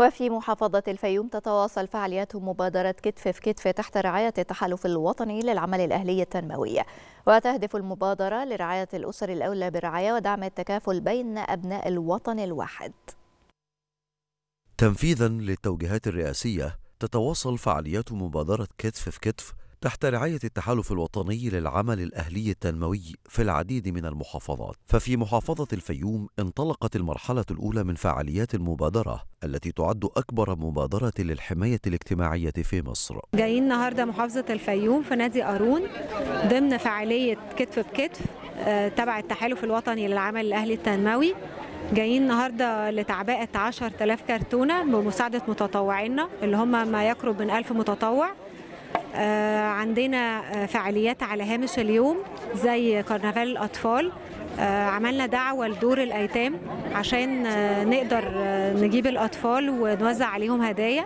وفي محافظة الفيوم تتواصل فعاليات مبادرة كتف في كتف تحت رعاية التحالف الوطني للعمل الأهلي التنموي وتهدف المبادرة لرعاية الأسر الأولى بالرعاية ودعم التكافل بين أبناء الوطن الواحد تنفيذا للتوجيهات الرئاسية تتواصل فعاليات مبادرة كتف في كتف تحت رعاية التحالف الوطني للعمل الأهلي التنموي في العديد من المحافظات ففي محافظة الفيوم انطلقت المرحلة الأولى من فعاليات المبادرة التي تعد أكبر مبادرة للحماية الاجتماعية في مصر جايين النهاردة محافظة الفيوم في نادي قارون ضمن فعالية كتف بكتف آه، تبع التحالف الوطني للعمل الأهلي التنموي جايين النهارده لتعبئه 10000 كرتونه بمساعده متطوعينا اللي هم ما يقرب من 1000 متطوع آه، عندنا آه، فعاليات على هامش اليوم زي كرنفال الأطفال آه، عملنا دعوة لدور الأيتام عشان آه، نقدر نجيب الأطفال ونوزع عليهم هدايا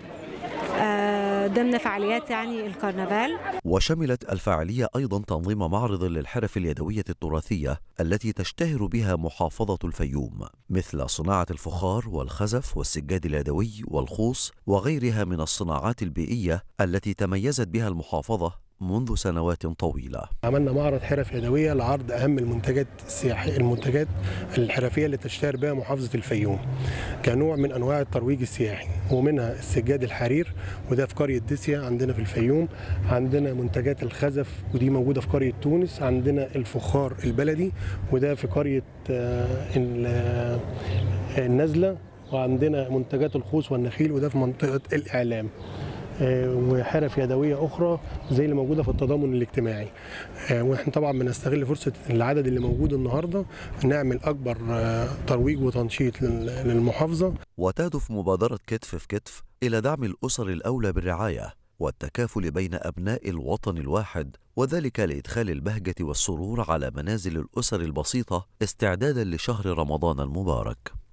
ضمن فعاليات يعني الكرنفال وشملت الفعالية أيضا تنظيم معرض للحرف اليدوية التراثية التي تشتهر بها محافظة الفيوم مثل صناعة الفخار والخزف والسجاد اليدوي والخوص وغيرها من الصناعات البيئية التي تميزت بها المحافظة منذ سنوات طويلة عملنا معرض حرف يدوية لعرض أهم المنتجات السياحية المنتجات الحرفية اللي تشتهر بها محافظة الفيوم كنوع من أنواع الترويج السياحي ومنها السجاد الحرير وده في قرية ديسيا عندنا في الفيوم عندنا منتجات الخزف ودي موجودة في قرية تونس عندنا الفخار البلدي وده في قرية آه، آه، النزلة وعندنا منتجات الخوص والنخيل وده في منطقة الإعلام آه، وحرف يدويه اخرى زي اللي موجوده في التضامن الاجتماعي آه، واحنا طبعا بنستغل فرصه العدد اللي موجود النهارده نعمل اكبر آه، ترويج وتنشيط للمحافظه وتهدف مبادره كتف في كتف الى دعم الاسر الاولى بالرعايه والتكافل بين ابناء الوطن الواحد وذلك لادخال البهجه والسرور على منازل الاسر البسيطه استعدادا لشهر رمضان المبارك